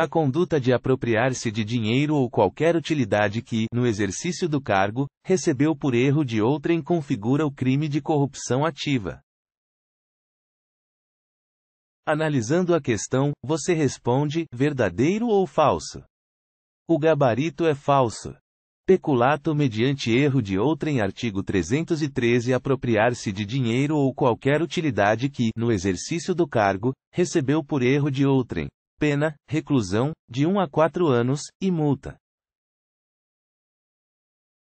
A conduta de apropriar-se de dinheiro ou qualquer utilidade que, no exercício do cargo, recebeu por erro de outrem configura o crime de corrupção ativa. Analisando a questão, você responde: verdadeiro ou falso? O gabarito é falso. Peculato mediante erro de outrem artigo 313 apropriar-se de dinheiro ou qualquer utilidade que, no exercício do cargo, recebeu por erro de outrem, Pena, reclusão, de 1 a 4 anos, e multa.